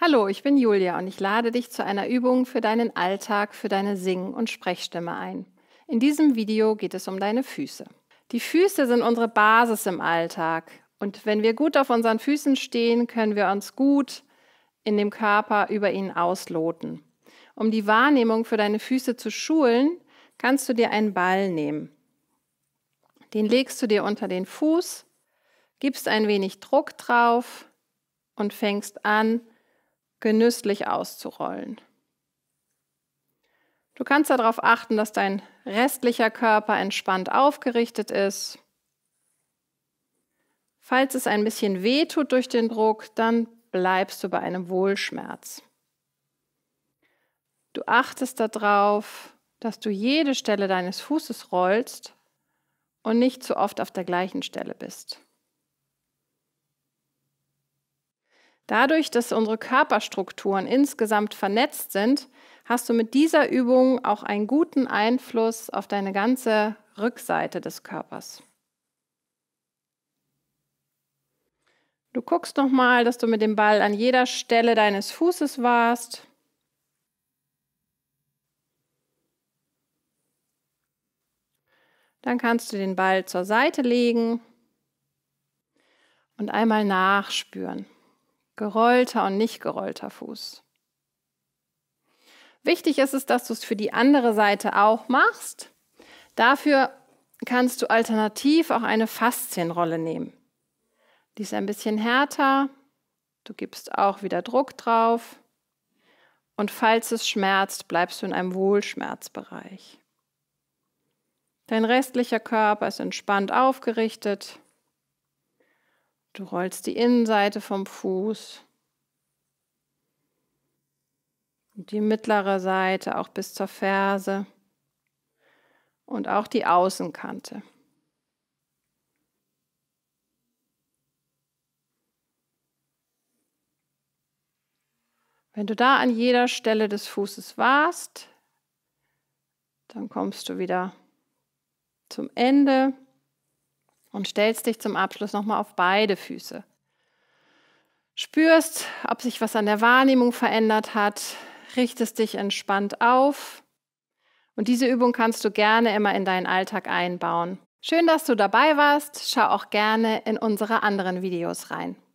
Hallo, ich bin Julia und ich lade dich zu einer Übung für deinen Alltag, für deine Sing- und Sprechstimme ein. In diesem Video geht es um deine Füße. Die Füße sind unsere Basis im Alltag und wenn wir gut auf unseren Füßen stehen, können wir uns gut in dem Körper über ihn ausloten. Um die Wahrnehmung für deine Füße zu schulen, kannst du dir einen Ball nehmen. Den legst du dir unter den Fuß, gibst ein wenig Druck drauf und fängst an, genüsslich auszurollen. Du kannst darauf achten, dass dein restlicher Körper entspannt aufgerichtet ist. Falls es ein bisschen weh tut durch den Druck, dann bleibst du bei einem Wohlschmerz. Du achtest darauf, dass du jede Stelle deines Fußes rollst und nicht zu oft auf der gleichen Stelle bist. Dadurch, dass unsere Körperstrukturen insgesamt vernetzt sind, hast du mit dieser Übung auch einen guten Einfluss auf deine ganze Rückseite des Körpers. Du guckst nochmal, dass du mit dem Ball an jeder Stelle deines Fußes warst. Dann kannst du den Ball zur Seite legen und einmal nachspüren gerollter und nicht gerollter Fuß. Wichtig ist es, dass du es für die andere Seite auch machst. Dafür kannst du alternativ auch eine Faszienrolle nehmen. Die ist ein bisschen härter. Du gibst auch wieder Druck drauf. Und falls es schmerzt, bleibst du in einem Wohlschmerzbereich. Dein restlicher Körper ist entspannt aufgerichtet. Du rollst die Innenseite vom Fuß. Und die mittlere Seite auch bis zur Ferse. Und auch die Außenkante. Wenn du da an jeder Stelle des Fußes warst, dann kommst du wieder zum Ende und stellst dich zum Abschluss nochmal auf beide Füße. Spürst, ob sich was an der Wahrnehmung verändert hat, richtest dich entspannt auf und diese Übung kannst du gerne immer in deinen Alltag einbauen. Schön, dass du dabei warst. Schau auch gerne in unsere anderen Videos rein.